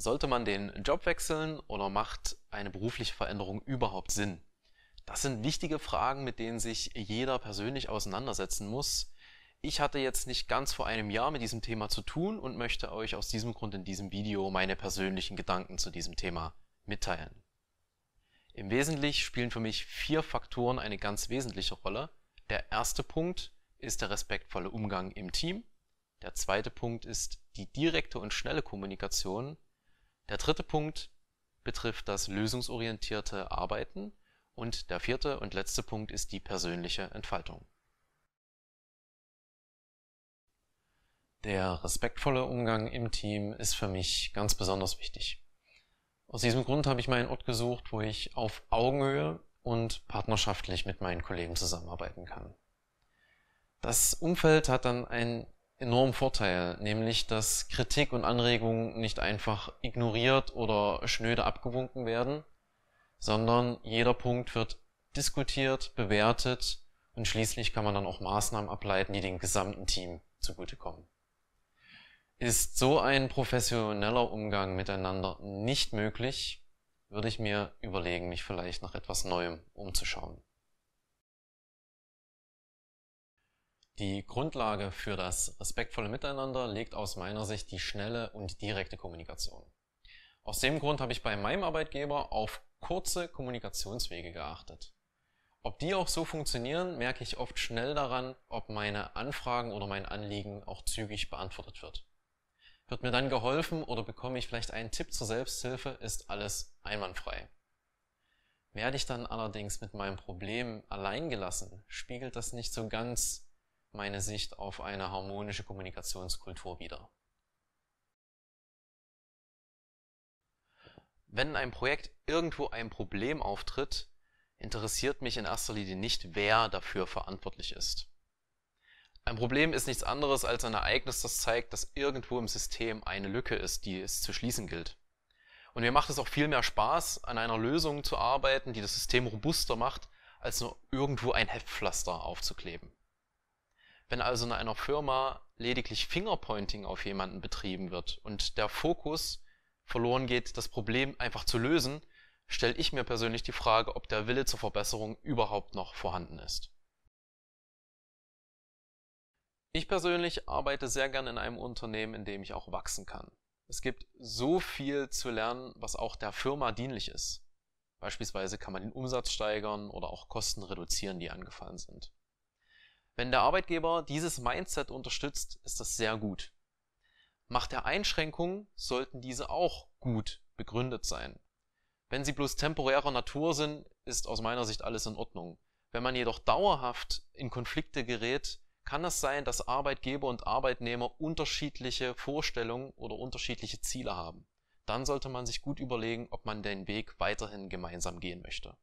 Sollte man den Job wechseln oder macht eine berufliche Veränderung überhaupt Sinn? Das sind wichtige Fragen, mit denen sich jeder persönlich auseinandersetzen muss. Ich hatte jetzt nicht ganz vor einem Jahr mit diesem Thema zu tun und möchte euch aus diesem Grund in diesem Video meine persönlichen Gedanken zu diesem Thema mitteilen. Im Wesentlichen spielen für mich vier Faktoren eine ganz wesentliche Rolle. Der erste Punkt ist der respektvolle Umgang im Team. Der zweite Punkt ist die direkte und schnelle Kommunikation. Der dritte Punkt betrifft das lösungsorientierte Arbeiten und der vierte und letzte Punkt ist die persönliche Entfaltung. Der respektvolle Umgang im Team ist für mich ganz besonders wichtig. Aus diesem Grund habe ich meinen Ort gesucht, wo ich auf Augenhöhe und partnerschaftlich mit meinen Kollegen zusammenarbeiten kann. Das Umfeld hat dann einen enormen Vorteil, nämlich dass Kritik und Anregungen nicht einfach ignoriert oder schnöde abgewunken werden, sondern jeder Punkt wird diskutiert, bewertet und schließlich kann man dann auch Maßnahmen ableiten, die dem gesamten Team zugutekommen. Ist so ein professioneller Umgang miteinander nicht möglich, würde ich mir überlegen, mich vielleicht nach etwas Neuem umzuschauen. Die Grundlage für das respektvolle Miteinander legt aus meiner Sicht die schnelle und direkte Kommunikation. Aus dem Grund habe ich bei meinem Arbeitgeber auf kurze Kommunikationswege geachtet. Ob die auch so funktionieren, merke ich oft schnell daran, ob meine Anfragen oder mein Anliegen auch zügig beantwortet wird. Wird mir dann geholfen oder bekomme ich vielleicht einen Tipp zur Selbsthilfe, ist alles einwandfrei. Werde ich dann allerdings mit meinem Problem allein gelassen, spiegelt das nicht so ganz meine Sicht auf eine harmonische Kommunikationskultur wider. Wenn in einem Projekt irgendwo ein Problem auftritt, interessiert mich in erster Linie nicht, wer dafür verantwortlich ist. Ein Problem ist nichts anderes als ein Ereignis, das zeigt, dass irgendwo im System eine Lücke ist, die es zu schließen gilt. Und mir macht es auch viel mehr Spaß, an einer Lösung zu arbeiten, die das System robuster macht, als nur irgendwo ein Heftpflaster aufzukleben. Wenn also in einer Firma lediglich Fingerpointing auf jemanden betrieben wird und der Fokus verloren geht, das Problem einfach zu lösen, stelle ich mir persönlich die Frage, ob der Wille zur Verbesserung überhaupt noch vorhanden ist. Ich persönlich arbeite sehr gern in einem Unternehmen, in dem ich auch wachsen kann. Es gibt so viel zu lernen, was auch der Firma dienlich ist. Beispielsweise kann man den Umsatz steigern oder auch Kosten reduzieren, die angefallen sind. Wenn der Arbeitgeber dieses Mindset unterstützt, ist das sehr gut. Macht er Einschränkungen, sollten diese auch gut begründet sein. Wenn sie bloß temporärer Natur sind, ist aus meiner Sicht alles in Ordnung. Wenn man jedoch dauerhaft in Konflikte gerät, kann es sein, dass Arbeitgeber und Arbeitnehmer unterschiedliche Vorstellungen oder unterschiedliche Ziele haben. Dann sollte man sich gut überlegen, ob man den Weg weiterhin gemeinsam gehen möchte.